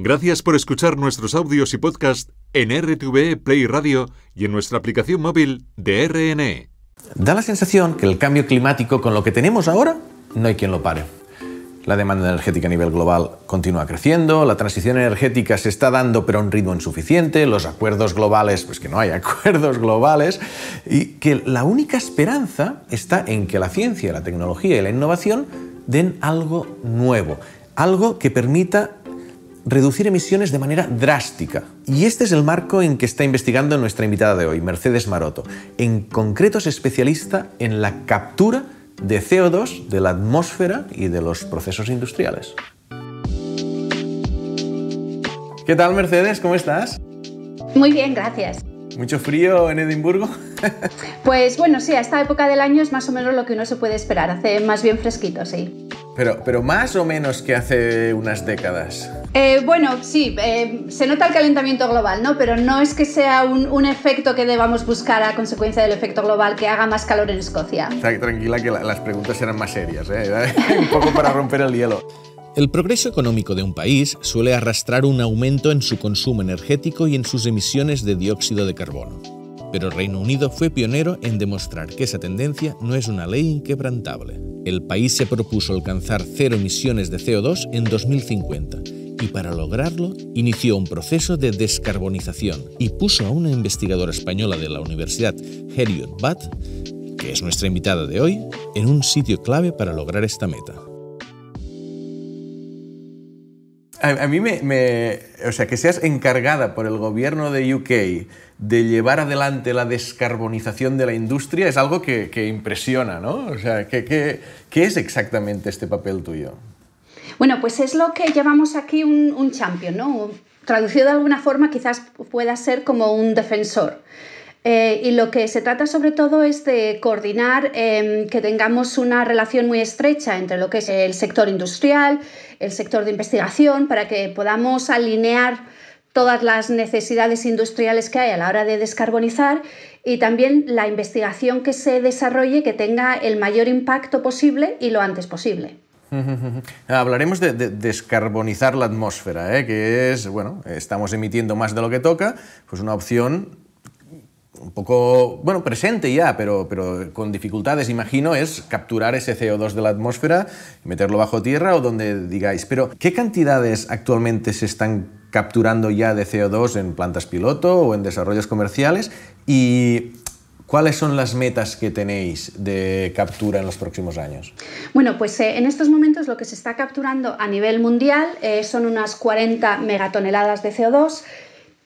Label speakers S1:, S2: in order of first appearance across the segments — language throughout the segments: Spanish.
S1: Gracias por escuchar nuestros audios y podcasts en R+T+V Play Radio y en nuestra aplicación móvil de RNE. Da la sensación que el cambio climático con lo que tenemos ahora no hay quien lo pare. La demanda energética a nivel global continúa creciendo, la transición energética se está dando pero a un ritmo insuficiente, los acuerdos globales, pues que no hay acuerdos globales, y que la única esperanza está en que la ciencia, la tecnología y la innovación den algo nuevo, algo que permita reducir emisiones de manera drástica. Y este es el marco en que está investigando nuestra invitada de hoy, Mercedes Maroto. En concreto es especialista en la captura de CO2 de la atmósfera y de los procesos industriales. ¿Qué tal, Mercedes? ¿Cómo estás?
S2: Muy bien, gracias.
S1: ¿Mucho frío en Edimburgo?
S2: pues bueno, sí, a esta época del año es más o menos lo que uno se puede esperar. Hace más bien fresquito, sí.
S1: Pero, pero más o menos que hace unas décadas.
S2: Eh, bueno, sí, eh, se nota el calentamiento global, ¿no? Pero no es que sea un, efecto que debamos buscar a consecuencia del efecto global que haga más calor en Escocia.
S1: Tranquila, que las preguntas eran más serias, ¿eh? un poco para romper el hielo. El progreso económico de un país suele arrastrar un aumento en su consumo energético y en sus emisiones de dióxido de carbono. Pero Reino Unido fue pionero en demostrar que esa tendencia no es una ley inquebrantable. El país se propuso alcanzar cero emisiones de CO2 en 2050 y para lograrlo inició un proceso de descarbonización y puso a una investigadora española de la Universidad Heriot Bat, que es nuestra invitada de hoy, en un sitio clave para lograr esta meta. A, mí me, O sea, que seas encargada por el gobierno de UK de llevar adelante la descarbonización de la industria es algo que, impresiona, ¿no? O sea, qué es exactamente este papel tuyo?
S2: Bueno, pues es lo que llevamos aquí un, champion, ¿no? Traducido de alguna forma quizás pueda ser como un defensor. Eh, y lo que se trata sobre todo es de coordinar em, que tengamos una relación muy estrecha entre lo que es el sector industrial, el sector de investigación, para que podamos alinear todas las necesidades industriales que hay a la hora de descarbonizar y también la investigación que se desarrolle que tenga el mayor impacto posible y lo antes posible.
S1: Hablaremos de, descarbonizar la atmósfera, ¿eh? que es, bueno, estamos emitiendo más de lo que toca, pues una opción un poco, bueno, presente ya, pero, pero con dificultades, imagino, es capturar ese CO2 de la atmósfera y meterlo bajo tierra o donde digáis. Pero, ¿qué cantidades actualmente se están capturando ya de CO2 en plantas piloto o en desarrollos comerciales? ¿Y ¿Cuáles son las metas que tenéis de captura en los próximos años?
S2: Bueno, pues eh, en estos momentos lo que se está capturando a nivel mundial eh, son unas 40 megatoneladas de CO2.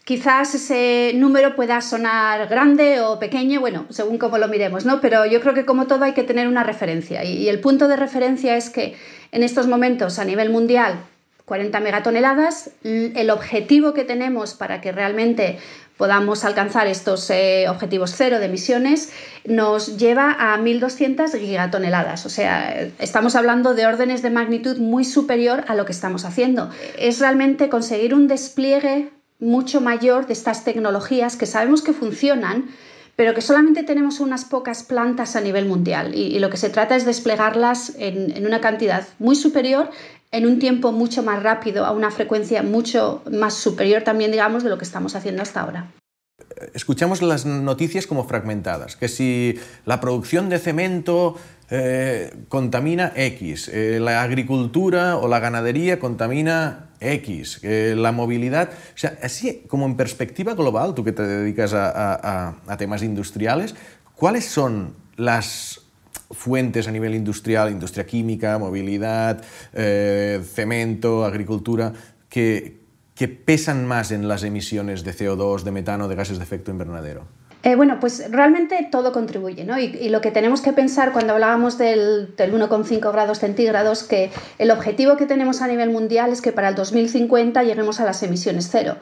S2: Quizás ese número pueda sonar grande o pequeño, bueno, según cómo lo miremos, ¿no? Pero yo creo que como todo hay que tener una referencia y, y el punto de referencia es que en estos momentos a nivel mundial 40 megatoneladas. El objetivo que tenemos para que realmente podamos alcanzar estos eh, objetivos cero de emisiones, nos lleva a 1.200 gigatoneladas. O sea, estamos hablando de órdenes de magnitud muy superior a lo que estamos haciendo. Es realmente conseguir un despliegue mucho mayor de estas tecnologías que sabemos que funcionan, pero que solamente tenemos unas pocas plantas a nivel mundial y, lo que se trata es desplegarlas en, en, una cantidad muy superior en un tiempo mucho más rápido, a una frecuencia mucho más superior también, digamos, de lo que estamos haciendo hasta ahora
S1: escuchamos las noticias como fragmentadas, que si la producción de cemento eh, contamina X, eh, la agricultura o la ganadería contamina X, eh, la movilidad, o sea, así como en perspectiva global, tú que te dedicas a temas industriales, ¿cuáles son las fuentes a nivel industrial, industria química, movilidad, eh, cemento, agricultura, que, que pesan más en las emisiones de CO2, de metano, de gases de efecto invernadero?
S2: Eh, bueno, pues realmente todo contribuye, ¿no? Y, lo que tenemos que pensar cuando hablábamos del, del 1,5 grados centígrados, que el objetivo que tenemos a nivel mundial es que para el 2050 lleguemos a las emisiones cero.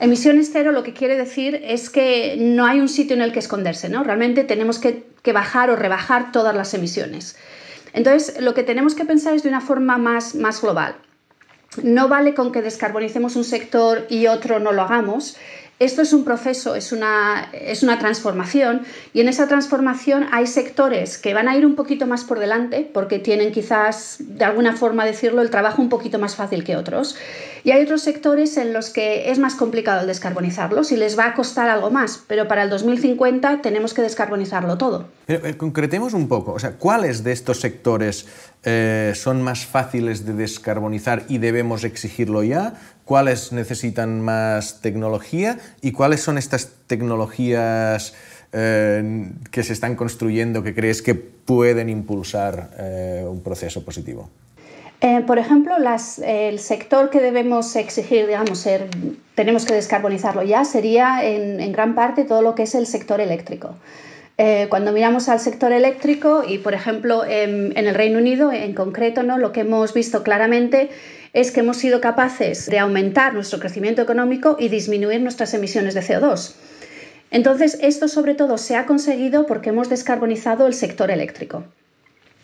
S2: Emisiones cero lo que quiere decir es que no hay un sitio en el que esconderse, ¿no? Realmente tenemos que, bajar o rebajar todas las emisiones. Entonces, lo que tenemos que pensar es de una forma más, más global. No vale con que descarbonicemos un sector y otro no lo hagamos, esto es un proceso, es una, es una transformación y en esa transformación hay sectores que van a ir un poquito más por delante porque tienen quizás, de alguna forma decirlo, el trabajo un poquito más fácil que otros. Y hay otros sectores en los que es más complicado el descarbonizarlos y les va a costar algo más, pero para el 2050 tenemos que descarbonizarlo todo.
S1: Eh, concretemos un poco, o sea, ¿cuáles de estos sectores eh, son más fáciles de descarbonizar y debemos exigirlo ya? cuáles necesitan más tecnología y cuáles son estas tecnologías eh, que se están construyendo que crees que pueden impulsar eh, un proceso positivo?
S2: Eh, por ejemplo, el sector que debemos exigir, digamos, tenemos que descarbonizarlo ya, sería en, gran parte todo lo que es el sector eléctrico. cuando miramos al sector eléctrico y, por ejemplo, en, el Reino Unido en concreto, ¿no? lo que hemos visto claramente es que hemos sido capaces de aumentar nuestro crecimiento económico y disminuir nuestras emisiones de CO2. Entonces, esto sobre todo se ha conseguido porque hemos descarbonizado el sector eléctrico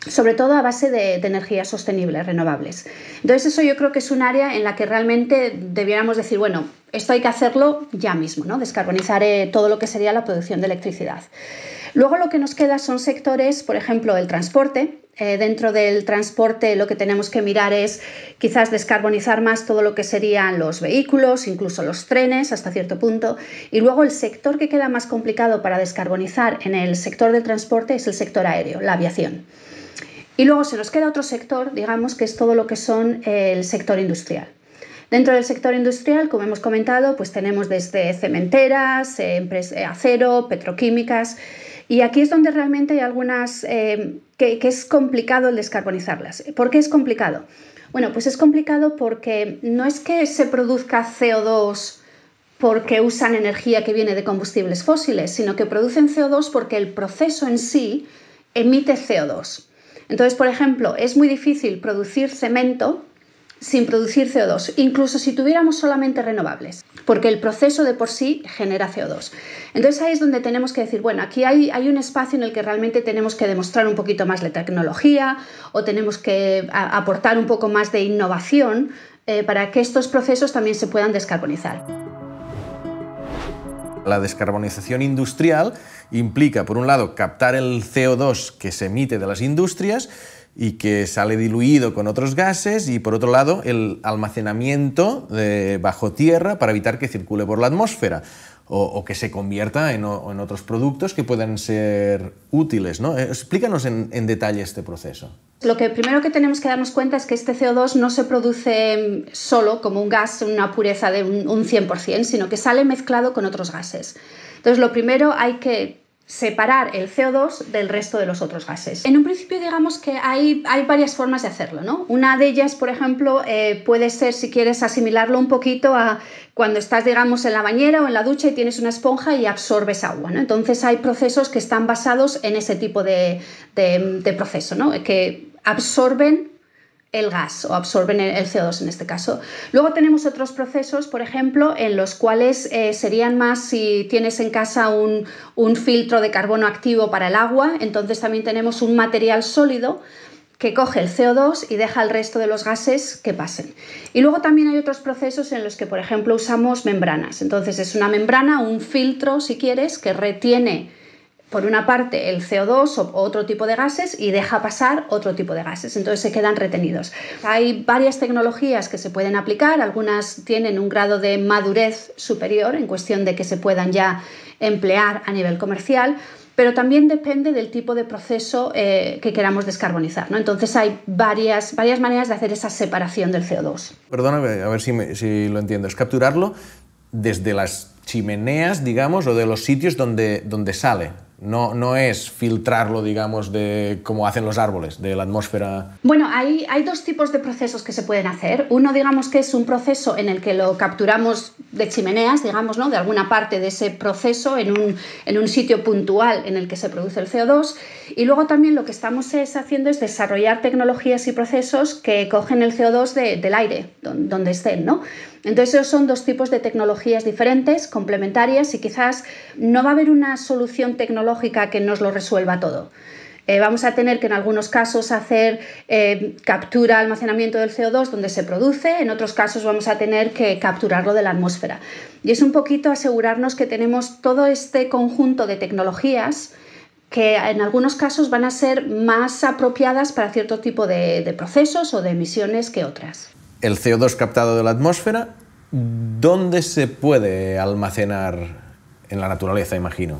S2: sobre todo a base de, energías sostenibles, renovables. Entonces eso yo creo que es un área en la que realmente debiéramos decir, bueno, esto hay que hacerlo ya mismo, ¿no? Descarbonizar eh, todo lo que sería la producción de electricidad. Luego lo que nos queda son sectores, por ejemplo, el transporte, eh, dentro del transporte lo que tenemos que mirar es quizás descarbonizar más todo lo que serían los vehículos, incluso los trenes hasta cierto punto. Y luego el sector que queda más complicado para descarbonizar en el sector del transporte es el sector aéreo, la aviación. Y luego se nos queda otro sector, digamos, que es todo lo que son eh, el sector industrial. Dentro del sector industrial, como hemos comentado, pues tenemos desde cementeras, eh, acero, petroquímicas y aquí es donde realmente hay algunas eh, que, que es complicado el descarbonizarlas. ¿Por qué es complicado? Bueno, pues es complicado porque no es que se produzca CO2 porque usan energía que viene de combustibles fósiles, sino que producen CO2 porque el proceso en sí emite CO2. Entonces, por ejemplo, es muy difícil producir cemento sin producir CO2, incluso si tuviéramos solamente renovables, porque el proceso de por sí genera CO2. Entonces ahí es donde tenemos que decir, bueno, aquí hay, un espacio en el que realmente tenemos que demostrar un poquito más la tecnología o tenemos que aportar un poco más de innovación eh, para que estos procesos también se puedan descarbonizar.
S1: La descarbonización industrial implica, por un lado, captar el CO2 que se emite de las industrias, y que sale diluido con otros gases y por otro lado el almacenamiento de eh, bajo tierra para evitar que circule por la atmósfera o, que se convierta en, otros productos que puedan ser útiles. ¿no? Eh, explícanos en, detalle este proceso.
S2: Lo que primero que tenemos que darnos cuenta es que este CO2 no se produce mm, solo como un gas, una pureza de un 100%, sino que sale mezclado con otros gases. Entonces, lo primero hay que separar el CO2 del resto de los otros gases. En un principio digamos que hay, hay varias formas de hacerlo, ¿no? Una de ellas, por ejemplo, eh, puede ser si quieres asimilarlo un poquito a cuando estás, digamos, en la bañera o en la ducha y tienes una esponja y absorbes agua, ¿no? Entonces hay procesos que están basados en ese tipo de, proceso, ¿no? Que absorben el gas o absorben el CO2 en este caso. Luego tenemos otros procesos, por ejemplo, en los cuales eh, serían más si tienes en casa un, un filtro de carbono activo para el agua, entonces también tenemos un material sólido que coge el CO2 y deja el resto de los gases que pasen. Y luego también hay otros procesos en los que, por ejemplo, usamos membranas. Entonces es una membrana, un filtro, si quieres, que retiene por una parte el CO2 o otro tipo de gases y deja pasar otro tipo de gases, entonces se quedan retenidos. Hay varias tecnologías que se pueden aplicar, algunas tienen un grado de madurez superior en cuestión de que se puedan ya emplear a nivel comercial, pero también depende del tipo de proceso eh, que queramos descarbonizar. ¿no? Entonces hay varias, varias maneras de hacer esa separación del CO2.
S1: Perdóname, a ver si, lo entiendo. Es capturarlo desde las chimeneas, digamos, o de los sitios donde, donde sale. No, es filtrarlo, digamos, de como hacen los árboles, de la atmósfera.
S2: Bueno, hay, hay dos tipos de procesos que se pueden hacer. Uno, digamos, que es un proceso en el que lo capturamos de chimeneas, digamos, ¿no? de alguna parte de ese proceso en un, sitio puntual en el que se produce el CO2. Y luego también lo que estamos haciendo es desarrollar tecnologías y procesos que cogen el CO2 del aire, donde estén, ¿no? Entonces, esos son dos tipos de tecnologías diferentes, complementarias, y quizás no va a haber una solución tecnológica que nos lo resuelva todo. Eh, vamos a tener que en algunos casos hacer eh, captura, almacenamiento del CO2 donde se produce, en otros casos vamos a tener que capturarlo de la atmósfera. Y es un poquito asegurarnos que tenemos todo este conjunto de tecnologías que en algunos casos van a ser más apropiadas para cierto tipo de procesos o de emisiones que otras
S1: el CO2 captado de la atmósfera, ¿dónde se puede almacenar en la naturaleza, imagino?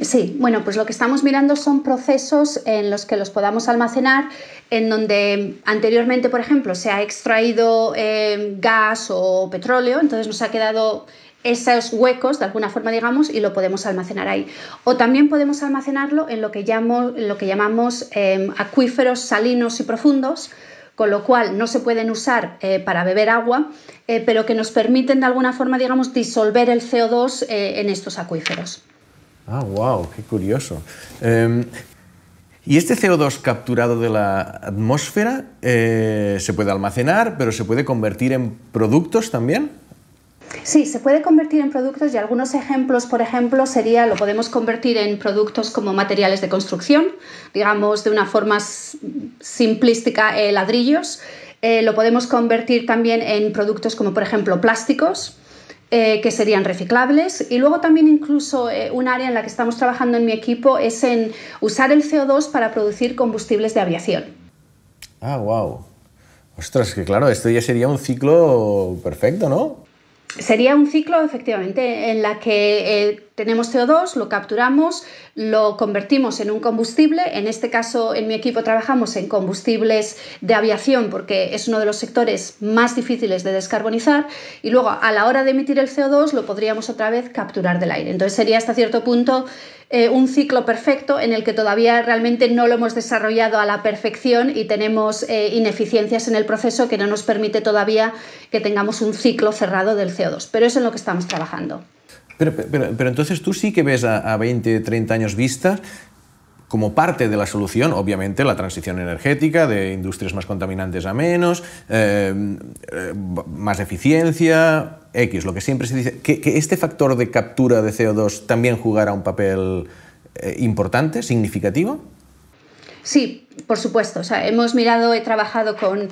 S2: Sí, bueno, pues lo que estamos mirando son procesos en los que los podamos almacenar, en donde anteriormente, por ejemplo, se ha extraído eh, gas o petróleo, entonces nos ha quedado esos huecos, de alguna forma, digamos, y lo podemos almacenar ahí. O también podemos almacenarlo en lo que, llamamos eh, acuíferos salinos y profundos, con lo cual no se pueden usar eh, para beber agua, eh, pero que nos permiten de alguna forma, digamos, disolver el CO2 eh, en estos acuíferos.
S1: Ah, wow, qué curioso. Em, y este CO2 capturado de la atmósfera se puede almacenar, pero se puede convertir en productos también.
S2: Sí, se puede convertir en productos y algunos ejemplos, por ejemplo, sería, lo podemos convertir en productos como materiales de construcción, digamos de una forma simplística, eh, ladrillos. Eh, lo podemos convertir también en productos como, por ejemplo, plásticos. Eh, que serían reciclables y luego también incluso un área en la que estamos trabajando en mi equipo es en usar el CO2 para producir combustibles de aviación.
S1: Ah, wow. Ostras, que claro, esto ya sería un ciclo perfecto, ¿no?
S2: sería un ciclo efectivamente en la que eh, tenemos CO2, lo capturamos, lo convertimos en un combustible. En este caso, en mi equipo trabajamos en combustibles de aviación porque es uno de los sectores más difíciles de descarbonizar. Y luego, a la hora de emitir el CO2, lo podríamos otra vez capturar del aire. Entonces, sería hasta cierto punto eh, un ciclo perfecto en el que todavía realmente no lo hemos desarrollado a la perfección y tenemos eh, ineficiencias en el proceso que no nos permite todavía que tengamos un ciclo cerrado del CO2. Pero es en lo que estamos trabajando.
S1: Pero, pero, entonces tú sí que ves a, 20, 30 años vistas como parte de la solución, obviamente, la transición energética, de industrias más contaminantes a menos, eh, eh, más eficiencia, X, lo que siempre se dice, que, este factor de captura de CO2 también jugará un papel eh, importante, significativo.
S2: Sí, por supuesto. O sea, hemos mirado, he trabajado con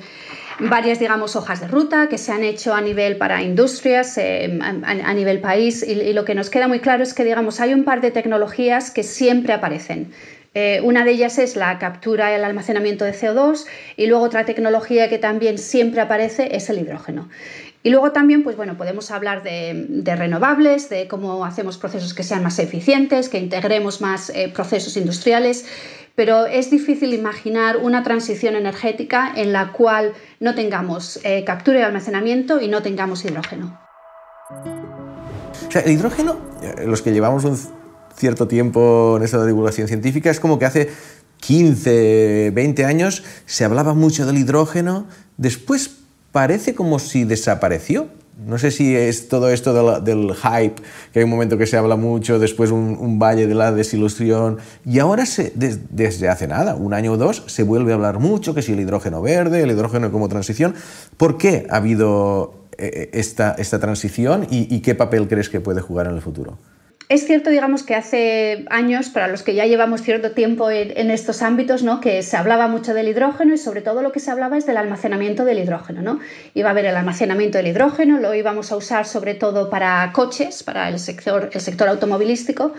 S2: varias, digamos, hojas de ruta que se han hecho a nivel para industrias, eh, a, nivel país, y, lo que nos queda muy claro es que, digamos, hay un par de tecnologías que siempre aparecen. Eh, una de ellas es la captura y el almacenamiento de CO2 y luego otra tecnología que también siempre aparece es el hidrógeno. Y luego también, pues bueno, podemos hablar de, renovables, de cómo hacemos procesos que sean más eficientes, que integremos más eh, procesos industriales pero es difícil imaginar una transición energética en la cual no tengamos eh, captura y almacenamiento y no tengamos hidrógeno.
S1: el hidrógeno, eh, los que llevamos un cierto tiempo en esa divulgación científica, es como que hace 15, 20 años se hablaba mucho del hidrógeno, después parece como si desapareció no sé si es todo esto del hype, que hay un momento que se habla mucho, después un, valle de la desilusión, y ahora desde hace nada, un año o dos, se vuelve a hablar mucho, que si el hidrógeno verde, el hidrógeno como transición. ¿Por qué ha habido eh, eh, esta, transición y qué papel crees que puede jugar en el futuro?
S2: Es cierto, digamos, que hace años, para los que ya llevamos cierto tiempo en, estos ámbitos, ¿no? que se hablaba mucho del hidrógeno y sobre todo lo que se hablaba es del almacenamiento del hidrógeno. ¿no? Iba a haber el almacenamiento del hidrógeno, lo íbamos a usar sobre todo para coches, para el sector, el sector automovilístico.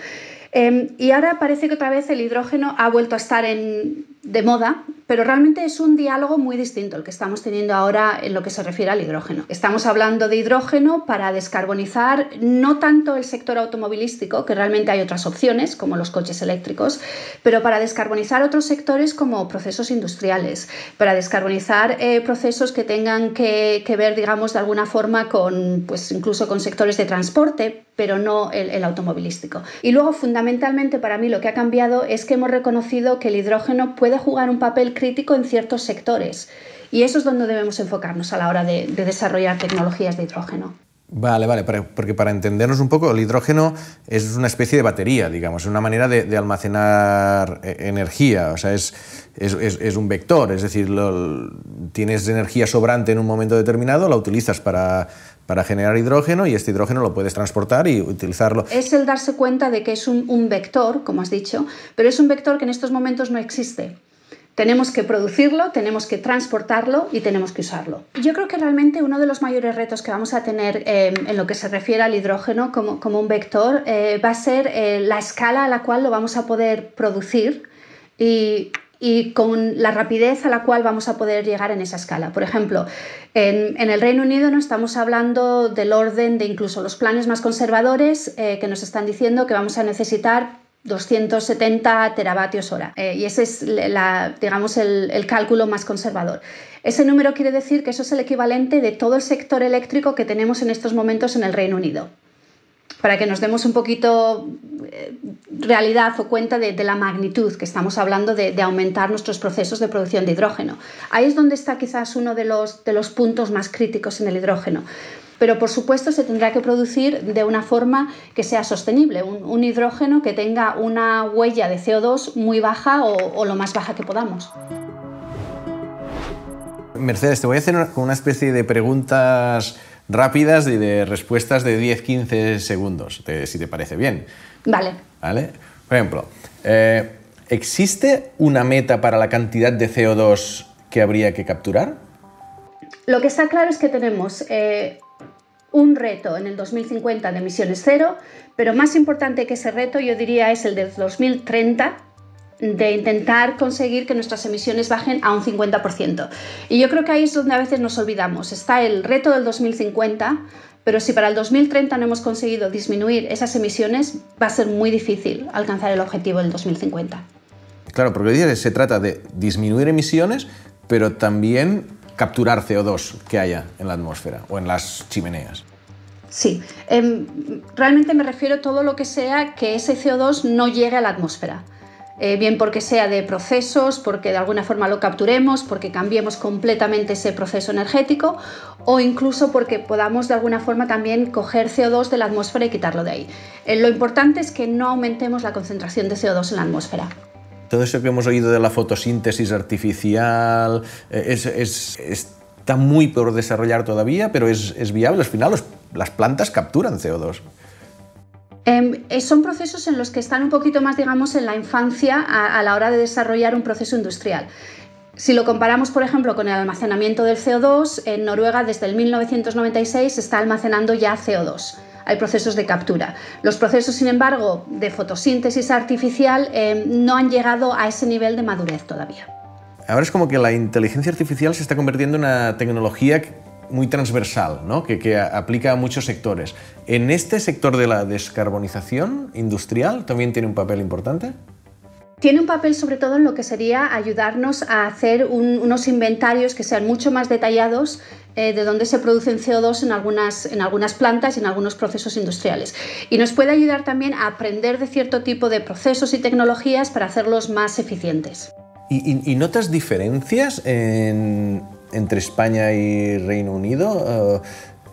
S2: Em, y ahora parece que otra vez el hidrógeno ha vuelto a estar en de moda, pero realmente es un diálogo muy distinto el que estamos teniendo ahora en lo que se refiere al hidrógeno. Estamos hablando de hidrógeno para descarbonizar no tanto el sector automovilístico, que realmente hay otras opciones, como los coches eléctricos, pero para descarbonizar otros sectores como procesos industriales, para descarbonizar eh, procesos que tengan que, ver, digamos, de alguna forma con, pues incluso con sectores de transporte, pero no el, el automovilístico. Y luego, fundamentalmente, para mí lo que ha cambiado es que hemos reconocido que el hidrógeno puede puede jugar un papel crítico en ciertos sectores. Y eso es donde debemos enfocarnos a la hora de, desarrollar tecnologías de hidrógeno.
S1: Vale, vale, porque para entendernos un poco, el hidrógeno es una especie de batería, digamos, es una manera de, almacenar eh, energía, o sea, es, es, un vector, es decir, tienes energía sobrante en un momento determinado, la utilizas para para generar hidrógeno y este hidrógeno lo puedes transportar y utilizarlo.
S2: Es el darse cuenta de que es un, vector, como has dicho, pero es un vector que en estos momentos no existe. Tenemos que producirlo, tenemos que transportarlo y tenemos que usarlo. Yo creo que realmente uno de los mayores retos que vamos a tener eh, en lo que se refiere al hidrógeno como, un vector eh, va a ser eh, la escala a la cual lo vamos a poder producir y y con la rapidez a la cual vamos a poder llegar en esa escala. Por ejemplo, en, el Reino Unido no estamos hablando del orden de incluso los planes más conservadores eh, que nos están diciendo que vamos a necesitar 270 teravatios hora. Eh, y ese es, digamos, el, el, cálculo más conservador. Ese número quiere decir que eso es el equivalente de todo el sector eléctrico que tenemos en estos momentos en el Reino Unido para que nos demos un poquito eh, realidad o cuenta de, la magnitud que estamos hablando de, aumentar nuestros procesos de producción de hidrógeno. Ahí es donde está quizás uno de los, de los puntos más críticos en el hidrógeno pero por supuesto se tendrá que producir de una forma que sea sostenible, un, hidrógeno que tenga una huella de CO2 muy baja o, o, lo más baja que podamos.
S1: Mercedes, te voy a hacer una especie de preguntas rápidas y de respuestas de 10-15 segundos, si te parece bien. Vale. ¿Vale? Por ejemplo, eh, ¿existe una meta para la cantidad de CO2 que habría que capturar?
S2: Lo que está claro es que tenemos eh, un reto en el 2050 de emisiones cero, pero más importante que ese reto yo diría es el del 2030 de intentar conseguir que nuestras emisiones bajen a un 50%. Y yo creo que ahí es donde a veces nos olvidamos. Está el reto del 2050, pero si para el 2030 no hemos conseguido disminuir esas emisiones, va a ser muy difícil alcanzar el objetivo del 2050.
S1: Claro, porque se trata de disminuir emisiones, pero también capturar CO2 que haya en la atmósfera o en las chimeneas.
S2: Sí, em, realmente me refiero a todo lo que sea que ese CO2 no llegue a la atmósfera. Eh, bien porque sea de procesos, porque de alguna forma lo capturemos, porque cambiemos completamente ese proceso energético o incluso porque podamos de alguna forma también coger CO2 de la atmósfera y quitarlo de ahí. Eh, lo importante es que no aumentemos la concentración de CO2 en la atmósfera
S1: todo eso que hemos oído de la fotosíntesis artificial eh, está muy por desarrollar todavía, pero es, viable. Al final las plantas capturan CO2.
S2: Em, eh, son procesos en los que están un poquito más, digamos, en la infancia a, la hora de desarrollar un proceso industrial. Si lo comparamos, por ejemplo, con el almacenamiento del CO2, en Noruega desde el 1996 se está almacenando ya CO2 hay procesos de captura. Los procesos, sin embargo, de fotosíntesis artificial em, no han llegado a ese nivel de madurez todavía.
S1: Ahora es como que la inteligencia artificial se está convirtiendo en una tecnología muy transversal, ¿no? que, aplica a muchos sectores. ¿En este sector de la descarbonización industrial también tiene un papel importante?
S2: Tiene un papel sobre todo en lo que sería ayudarnos a hacer unos inventarios que sean mucho más detallados eh, de dónde se producen CO2 en algunas, en algunas plantas y en algunos procesos industriales. Y nos puede ayudar también a aprender de cierto tipo de procesos y tecnologías para hacerlos más eficientes.
S1: y notas diferencias en, entre España y Reino Unido? Eh,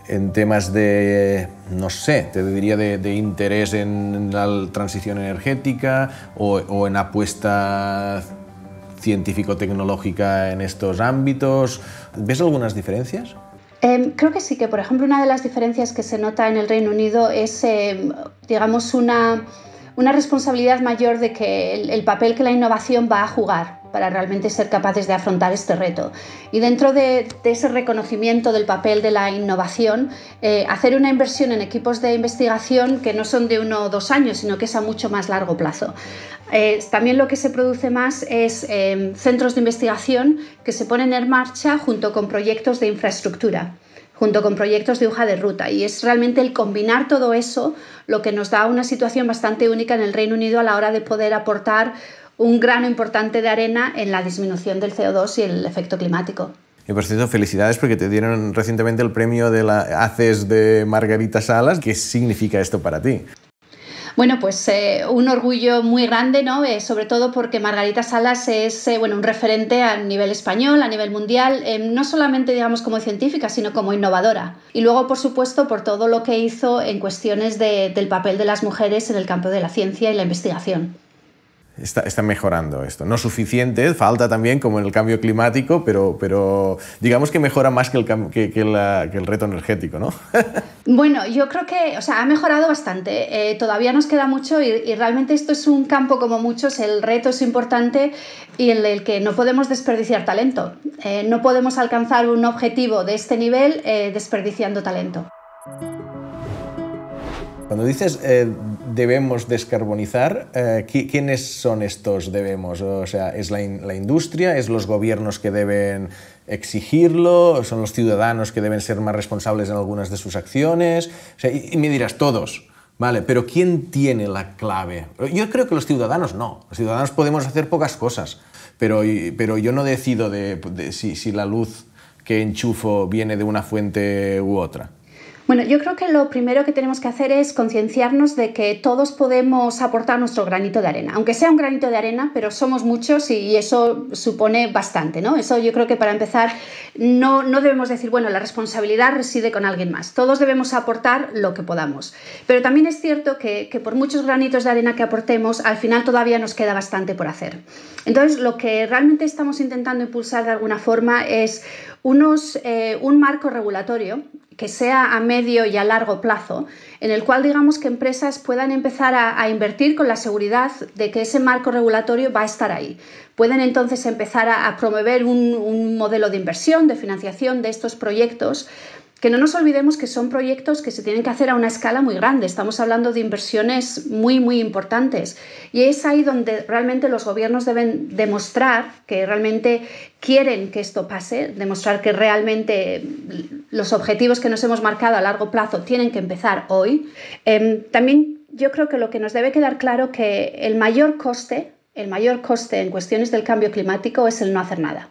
S1: en temas de, no sé, te diría de, interés en la transición energética o, en apuesta científico-tecnológica en estos ámbitos. ¿Ves algunas diferencias?
S2: Em, creo que sí, que por ejemplo una de las diferencias que se nota en el Reino Unido es, em, digamos, una una responsabilidad mayor de que el, papel que la innovación va a jugar para realmente ser capaces de afrontar este reto. Y dentro de, ese reconocimiento del papel de la innovación, eh, hacer una inversión en equipos de investigación que no son de uno o dos años, sino que es a mucho más largo plazo. Eh, también lo que se produce más es eh, centros de investigación que se ponen en marcha junto con proyectos de infraestructura junto con proyectos de hoja de ruta. Y es realmente el combinar todo eso lo que nos da una situación bastante única en el Reino Unido a la hora de poder aportar un grano importante de arena en la disminución del CO2 y el efecto climático.
S1: Y por cierto, felicidades porque te dieron recientemente el premio de la ACES de Margarita Salas. ¿Qué significa esto para ti?
S2: Bueno, pues eh, un orgullo muy grande, ¿no? Eh, sobre todo porque Margarita Salas es eh, bueno, un referente a nivel español, a nivel mundial, no solamente digamos como científica, sino como innovadora. Y luego, por supuesto, por todo lo que hizo en cuestiones de, del papel de las mujeres en el campo de la ciencia y la investigación.
S1: Está, mejorando esto. No suficiente, falta también como en el cambio climático, pero, pero digamos que mejora más que el, que, el reto energético, ¿no?
S2: bueno, yo creo que, o sea, ha mejorado bastante. Eh, todavía nos queda mucho y, realmente esto es un campo como muchos, el reto es importante y en el que no podemos desperdiciar talento. Eh, no podemos alcanzar un objetivo de este nivel eh, desperdiciando talento.
S1: Cuando dices debemos descarbonizar, eh, ¿quiénes son estos debemos? O sea, ¿es la, la industria? ¿Es los gobiernos que deben exigirlo? ¿Son los ciudadanos que deben ser más responsables en algunas de sus acciones? O sea, y, me dirás, todos. Vale, pero ¿quién tiene la clave? Yo creo que los ciudadanos no. Los ciudadanos podemos hacer pocas cosas, pero, pero yo no decido de si, si, la luz que enchufo viene de una fuente u otra.
S2: Bueno, yo creo que lo primero que tenemos que hacer es concienciarnos de que todos podemos aportar nuestro granito de arena, aunque sea un granito de arena, pero somos muchos y eso supone bastante, ¿no? Eso yo creo que para empezar no, no debemos decir, bueno, la responsabilidad reside con alguien más, todos debemos aportar lo que podamos. Pero también es cierto que, que por muchos granitos de arena que aportemos, al final todavía nos queda bastante por hacer. Entonces, lo que realmente estamos intentando impulsar de alguna forma es unos, eh, un marco regulatorio que sea a medio y a largo plazo, en el cual digamos que empresas puedan empezar a, invertir con la seguridad de que ese marco regulatorio va a estar ahí. Pueden entonces empezar a, promover un, un modelo de inversión, de financiación de estos proyectos que no nos olvidemos que son proyectos que se tienen que hacer a una escala muy grande. Estamos hablando de inversiones muy, muy importantes. Y es ahí donde realmente los gobiernos deben demostrar que realmente quieren que esto pase, demostrar que realmente los objetivos que nos hemos marcado a largo plazo tienen que empezar hoy. Em, también yo creo que lo que nos debe quedar claro que el mayor coste, el mayor coste en cuestiones del cambio climático es el no hacer nada.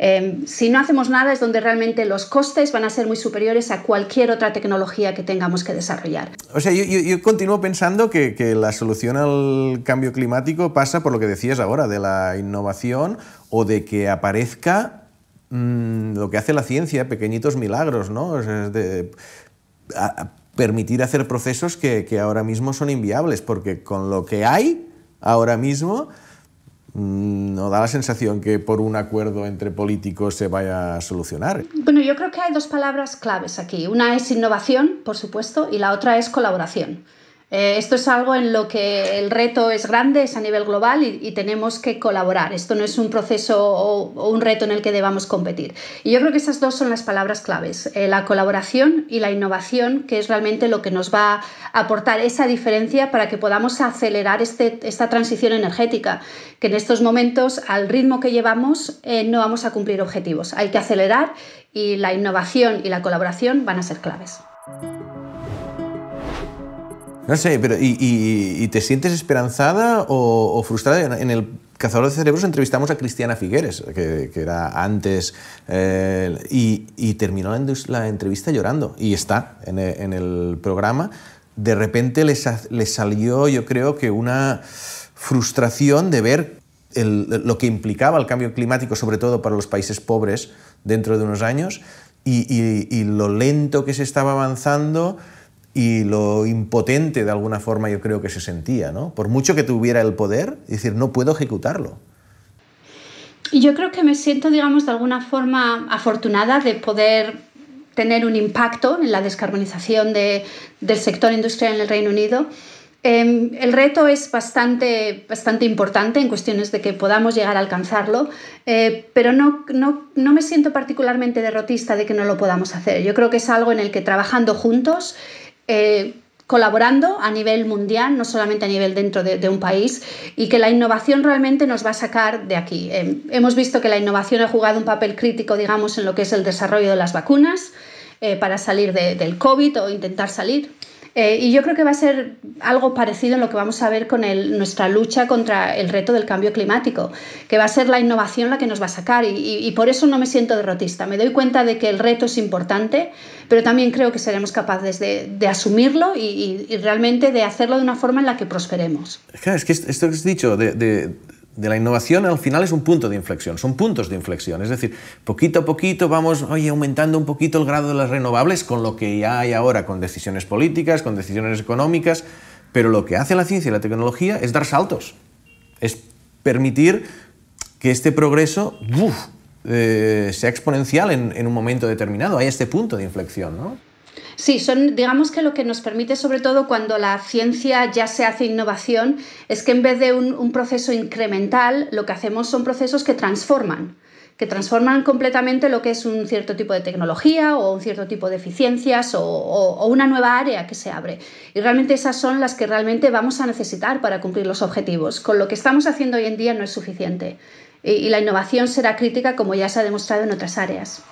S2: Em, si no hacemos nada es donde realmente los costes van a ser muy superiores a cualquier otra tecnología que tengamos que desarrollar.
S1: O sea, yo, yo, continúo pensando que, la solución al cambio climático pasa por lo que decías ahora, de la innovación o de que aparezca mm, lo que hace la ciencia, pequeñitos milagros, ¿no? O de, permitir hacer procesos que, ahora mismo son inviables, porque con lo que hay ahora mismo Mm, no da la sensación que por un acuerdo entre políticos se vaya a solucionar.
S2: Bueno, yo creo que hay dos palabras claves aquí. Una es innovación, por supuesto, y la otra es colaboración. Eh, esto es algo en lo que el reto es grande, es a nivel global y, tenemos que colaborar. Esto no es un proceso o, un reto en el que debamos competir. Y yo creo que esas dos son las palabras claves, eh, la colaboración y la innovación, que es realmente lo que nos va a aportar esa diferencia para que podamos acelerar este, esta transición energética, que en estos momentos, al ritmo que llevamos, eh, no vamos a cumplir objetivos. Hay que acelerar y la innovación y la colaboración van a ser claves.
S1: No sé, pero ¿y, te sientes esperanzada o, frustrada? En el Cazador de Cerebros entrevistamos a Cristiana Figueres, que, era antes, eh, y, terminó la, entrevista llorando, y está en, e, el programa. De repente le salió, yo creo que una frustración de ver lo que implicaba el cambio climático, sobre todo para los países pobres, dentro de unos años, y, y lo lento que se estaba avanzando, y lo impotente de alguna forma yo creo que se sentía, ¿no? Por mucho que tuviera el poder, es decir, no puedo ejecutarlo.
S2: Y yo creo que me siento, digamos, de alguna forma afortunada de poder tener un impacto en la descarbonización de, del sector industrial en el Reino Unido. Em, el reto es bastante, bastante importante en cuestiones de que podamos llegar a alcanzarlo, eh, pero no, no, no, me siento particularmente derrotista de que no lo podamos hacer. Yo creo que es algo en el que trabajando juntos eh, colaborando a nivel mundial, no solamente a nivel dentro de, un país, y que la innovación realmente nos va a sacar de aquí. Eh, hemos visto que la innovación ha jugado un papel crítico, digamos, en lo que es el desarrollo de las vacunas eh, para salir del COVID o intentar salir. Eh, y yo creo que va a ser algo parecido en lo que vamos a ver con el, nuestra lucha contra el reto del cambio climático, que va a ser la innovación la que nos va a sacar y, por eso no me siento derrotista. Me doy cuenta de que el reto es importante, pero también creo que seremos capaces de, asumirlo y, realmente de hacerlo de una forma en la que prosperemos.
S1: Es que esto que has dicho de de la innovación al final es un punto de inflexión, son puntos de inflexión. Es decir, poquito a poquito vamos oye, aumentando un poquito el grado de las renovables con lo que ya hay ahora, con decisiones políticas, con decisiones económicas, pero lo que hace la ciencia y la tecnología es dar saltos, es permitir que este progreso eh, sea exponencial en, en, un momento determinado, hay este punto de inflexión. ¿no?
S2: Sí, son, digamos que lo que nos permite, sobre todo cuando la ciencia ya se hace innovación, es que en vez de un, proceso incremental, lo que hacemos son procesos que transforman que transforman completamente lo que es un cierto tipo de tecnología o un cierto tipo de eficiencias o, una nueva área que se abre. Y realmente esas son las que realmente vamos a necesitar para cumplir los objetivos. Con lo que estamos haciendo hoy en día no es suficiente. y la innovación será crítica como ya se ha demostrado en otras áreas.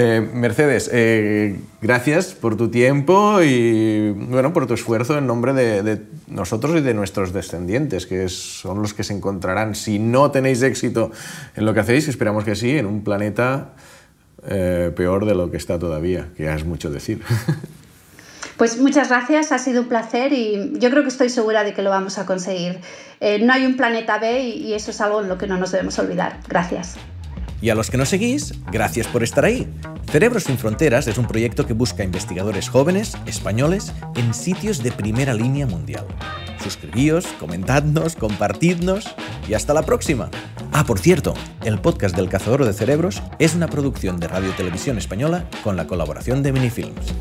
S1: Eh, Mercedes, eh, gracias por tu tiempo y bueno, por tu esfuerzo en nombre de, nosotros y de nuestros descendientes, que son los que se encontrarán, si no tenéis éxito en lo que hacéis, esperamos que sí, en un planeta eh, peor de lo que está todavía, que ya es mucho decir.
S2: Pues muchas gracias, ha sido un placer y yo creo que estoy segura de que lo vamos a conseguir. no hay un planeta B y eso es algo en lo que no nos debemos olvidar. Gracias.
S1: Y a los que nos seguís, gracias por estar ahí. Cerebros sin Fronteras es un proyecto que busca investigadores jóvenes, españoles, en sitios de primera línea mundial. Suscribíos, comentadnos, compartidnos y hasta la próxima. Ah, por cierto, el podcast del Cazador de Cerebros es una producción de Radio Televisión Española con la colaboración de Minifilms.